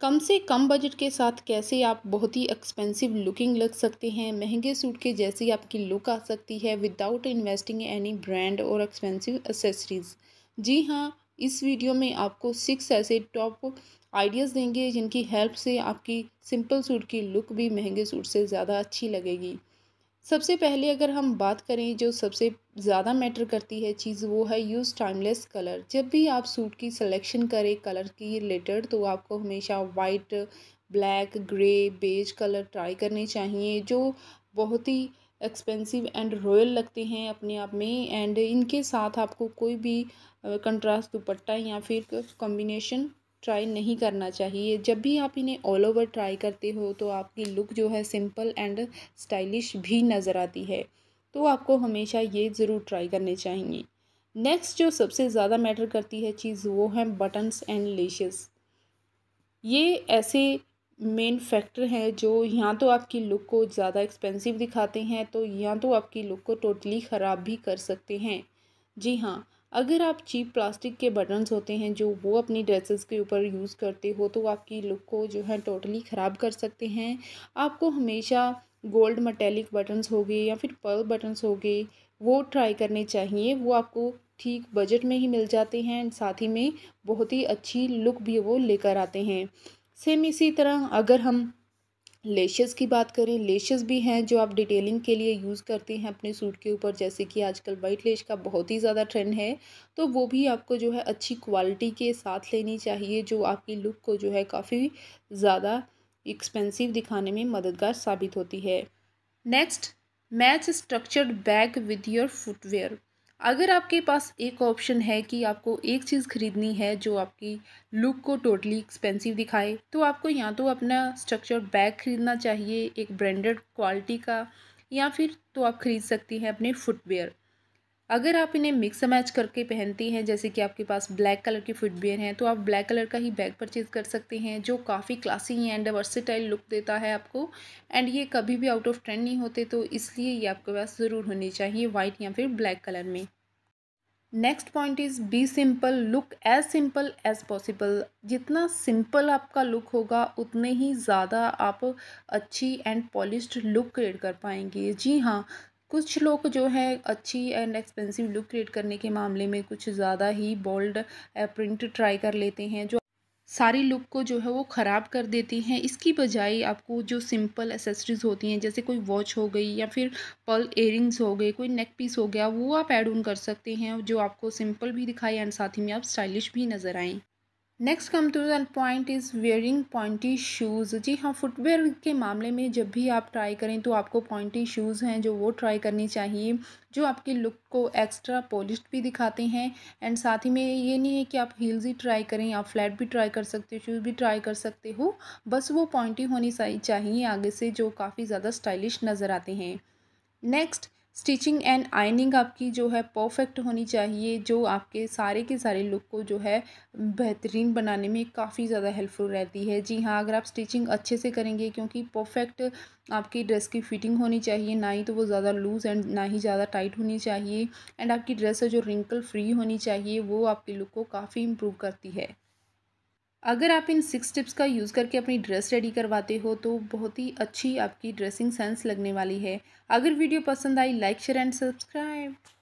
कम से कम बजट के साथ कैसे आप बहुत ही एक्सपेंसिव लुकिंग लग सकते हैं महंगे सूट के जैसी आपकी लुक आ सकती है विदाउट इन्वेस्टिंग एनी ब्रांड और एक्सपेंसिव एसेसरीज़ जी हाँ इस वीडियो में आपको सिक्स ऐसे टॉप आइडियाज़ देंगे जिनकी हेल्प से आपकी सिंपल सूट की लुक भी महंगे सूट से ज़्यादा अच्छी लगेगी सबसे पहले अगर हम बात करें जो सबसे ज़्यादा मैटर करती है चीज़ वो है यूज़ टाइमलेस कलर जब भी आप सूट की सिलेक्शन करें कलर की रिलेटेड तो आपको हमेशा white black grey beige colour try करने चाहिए जो बहुत ही एक्सपेंसिव एंड रॉयल लगते हैं अपने आप में एंड इनके साथ आपको कोई भी कंट्रास्ट दुपट्टा या फिर कॉम्बिनेशन ट्राई नहीं करना चाहिए जब भी आप इन्हें ऑल ओवर ट्राई करते हो तो आपकी लुक जो है सिंपल एंड स्टाइलिश भी नज़र आती है तो आपको हमेशा ये ज़रूर ट्राई करने चाहिए नेक्स्ट जो सबसे ज़्यादा मैटर करती है चीज़ वो है बटन्स एंड लेशेस ये ऐसे मेन फैक्टर हैं जो या तो आपकी लुक को ज़्यादा एक्सपेंसिव दिखाते हैं तो या तो आपकी लुक को टोटली ख़राब भी कर सकते हैं जी हाँ अगर आप चीप प्लास्टिक के बटन्स होते हैं जो वो अपनी ड्रेसेस के ऊपर यूज़ करते हो तो आपकी लुक को जो है टोटली ख़राब कर सकते हैं आपको हमेशा गोल्ड मटेलिक बटन्स हो गए या फिर पर्ल बटन्स हो गए वो ट्राई करने चाहिए वो आपको ठीक बजट में ही मिल जाते हैं एंड साथ ही में बहुत ही अच्छी लुक भी वो लेकर आते हैं सेम इसी तरह अगर हम लेशेस की बात करें लेशेस भी हैं जो आप डिटेलिंग के लिए यूज़ करते हैं अपने सूट के ऊपर जैसे कि आजकल वाइट लेश का बहुत ही ज़्यादा ट्रेंड है तो वो भी आपको जो है अच्छी क्वालिटी के साथ लेनी चाहिए जो आपकी लुक को जो है काफ़ी ज़्यादा एक्सपेंसिव दिखाने में मददगार साबित होती है next match structured bag with your footwear अगर आपके पास एक ऑप्शन है कि आपको एक चीज़ खरीदनी है जो आपकी लुक को टोटली एक्सपेंसिव दिखाए तो आपको या तो अपना स्ट्रक्चर बैग खरीदना चाहिए एक ब्रांडेड क्वालिटी का या फिर तो आप खरीद सकती हैं अपने फुटवेयर अगर आप इन्हें मिक्स मैच करके पहनती हैं जैसे कि आपके पास ब्लैक कलर की फुटवेयर हैं तो आप ब्लैक कलर का ही बैग परचेज़ कर सकते हैं जो काफ़ी क्लासी एंड वर्सिटाइल लुक देता है आपको एंड ये कभी भी आउट ऑफ ट्रेंड नहीं होते तो इसलिए ये आपके पास ज़रूर होनी चाहिए वाइट या फिर ब्लैक कलर में next point is be simple look as simple as possible जितना सिंपल आपका लुक होगा उतने ही ज़्यादा आप अच्छी एंड पॉलिश्ड लुक क्रिएट कर पाएंगे जी हाँ कुछ लोग जो हैं अच्छी एंड एक्सपेंसिव लुक क्रिएट करने के मामले में कुछ ज़्यादा ही बोल्ड प्रिंट ट्राई कर लेते हैं जो सारी लुक को जो है वो ख़राब कर देती हैं इसकी बजाय आपको जो सिंपल एसेसरीज़ होती हैं जैसे कोई वॉच हो गई या फिर पर्ल एयरिंग्स हो गए कोई नेक पीस हो गया वो आप एड ऑन कर सकते हैं जो आपको सिंपल भी दिखाए एंड साथ ही में आप स्टाइलिश भी नज़र आएँ next come to then point is wearing pointy shoes जी हाँ फुटवेयर के मामले में जब भी आप ट्राई करें तो आपको पॉइंटी शूज़ हैं जो वो ट्राई करनी चाहिए जो आपके लुक को एक्स्ट्रा पॉलिश भी दिखाते हैं एंड साथ ही में ये नहीं है कि आप हील्स ही ट्राई करें आप फ्लैट भी ट्राई कर सकते हो शूज़ भी ट्राई कर सकते हो बस वो पॉइंटी होनी चाहिए आगे से जो काफ़ी ज़्यादा स्टाइलिश नज़र आते हैं नेक्स्ट स्टिचिंग एंड आइनिंग आपकी जो है परफेक्ट होनी चाहिए जो आपके सारे के सारे लुक को जो है बेहतरीन बनाने में काफ़ी ज़्यादा हेल्पफुल रहती है जी हाँ अगर आप स्टिचिंग अच्छे से करेंगे क्योंकि परफेक्ट आपकी ड्रेस की फिटिंग होनी चाहिए ना ही तो वो ज़्यादा लूज़ एंड ना ही ज़्यादा टाइट होनी चाहिए एंड आपकी ड्रेस जो रिंकल फ्री होनी चाहिए वो आपके लुक को काफ़ी इम्प्रूव करती है अगर आप इन सिक्स टिप्स का यूज़ करके अपनी ड्रेस रेडी करवाते हो तो बहुत ही अच्छी आपकी ड्रेसिंग सेंस लगने वाली है अगर वीडियो पसंद आई लाइक शेयर एंड सब्सक्राइब